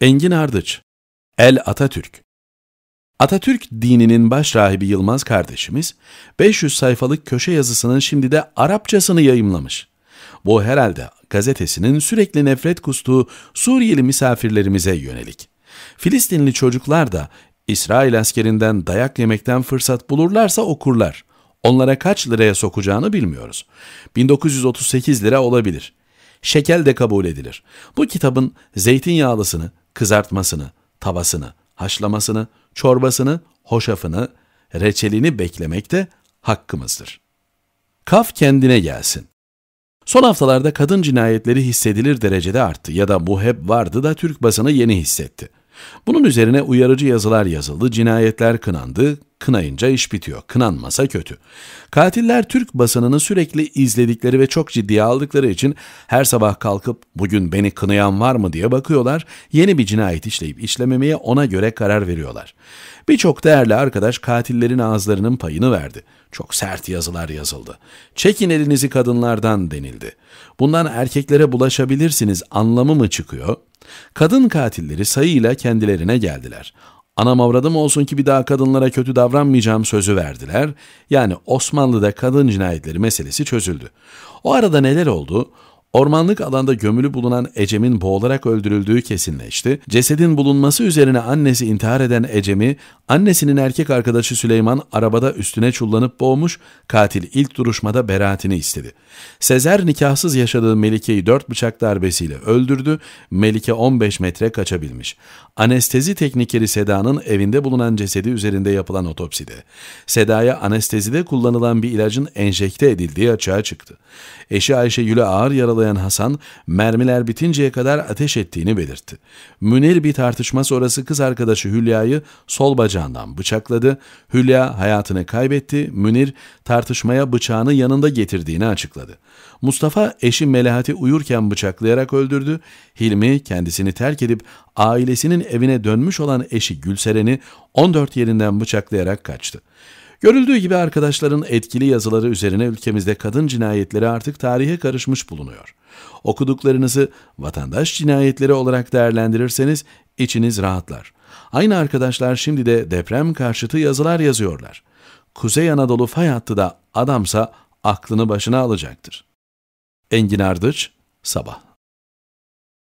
Engin Ardıç, El Atatürk Atatürk dininin baş rahibi Yılmaz kardeşimiz, 500 sayfalık köşe yazısının şimdi de Arapçasını yayımlamış. Bu herhalde gazetesinin sürekli nefret kustuğu Suriyeli misafirlerimize yönelik. Filistinli çocuklar da İsrail askerinden dayak yemekten fırsat bulurlarsa okurlar. Onlara kaç liraya sokacağını bilmiyoruz. 1938 lira olabilir. Şekel de kabul edilir. Bu kitabın zeytinyağlısını, kızartmasını, tavasını, haşlamasını, çorbasını, hoşafını, reçelini beklemek de hakkımızdır. Kaf kendine gelsin. Son haftalarda kadın cinayetleri hissedilir derecede arttı ya da bu hep vardı da Türk basını yeni hissetti. Bunun üzerine uyarıcı yazılar yazıldı, cinayetler kınandı, Kınayınca iş bitiyor. Kınanmasa kötü. Katiller Türk basınını sürekli izledikleri ve çok ciddiye aldıkları için her sabah kalkıp bugün beni kınayan var mı diye bakıyorlar. Yeni bir cinayet işleyip işlememeye ona göre karar veriyorlar. Birçok değerli arkadaş katillerin ağızlarının payını verdi. Çok sert yazılar yazıldı. Çekin elinizi kadınlardan denildi. Bundan erkeklere bulaşabilirsiniz anlamı mı çıkıyor? Kadın katilleri sayıyla kendilerine geldiler. Anam avradım olsun ki bir daha kadınlara kötü davranmayacağım sözü verdiler. Yani Osmanlı'da kadın cinayetleri meselesi çözüldü. O arada neler oldu? Ormanlık alanda gömülü bulunan Ecem'in boğularak öldürüldüğü kesinleşti. Cesedin bulunması üzerine annesi intihar eden Ecem'i Annesinin erkek arkadaşı Süleyman arabada üstüne çullanıp boğmuş, katil ilk duruşmada beraatini istedi. Sezer nikahsız yaşadığı Melike'yi dört bıçak darbesiyle öldürdü, Melike 15 metre kaçabilmiş. Anestezi teknikeri Seda'nın evinde bulunan cesedi üzerinde yapılan otopside. Seda'ya anestezide kullanılan bir ilacın enjekte edildiği açığa çıktı. Eşi Ayşe Yüle ağır yaralayan Hasan, mermiler bitinceye kadar ateş ettiğini belirtti. Münir bir tartışma sonrası kız arkadaşı Hülya'yı sol bacağı bacağından bıçakladı. Hülya hayatını kaybetti. Münir tartışmaya bıçağını yanında getirdiğini açıkladı. Mustafa eşi Melahat'i uyurken bıçaklayarak öldürdü. Hilmi kendisini terk edip ailesinin evine dönmüş olan eşi Gülseren'i 14 yerinden bıçaklayarak kaçtı. Görüldüğü gibi arkadaşların etkili yazıları üzerine ülkemizde kadın cinayetleri artık tarihe karışmış bulunuyor. Okuduklarınızı vatandaş cinayetleri olarak değerlendirirseniz içiniz rahatlar. Aynı arkadaşlar şimdi de deprem karşıtı yazılar yazıyorlar. Kuzey Anadolu fay hattı da adamsa aklını başına alacaktır. Engin Ardıç, Sabah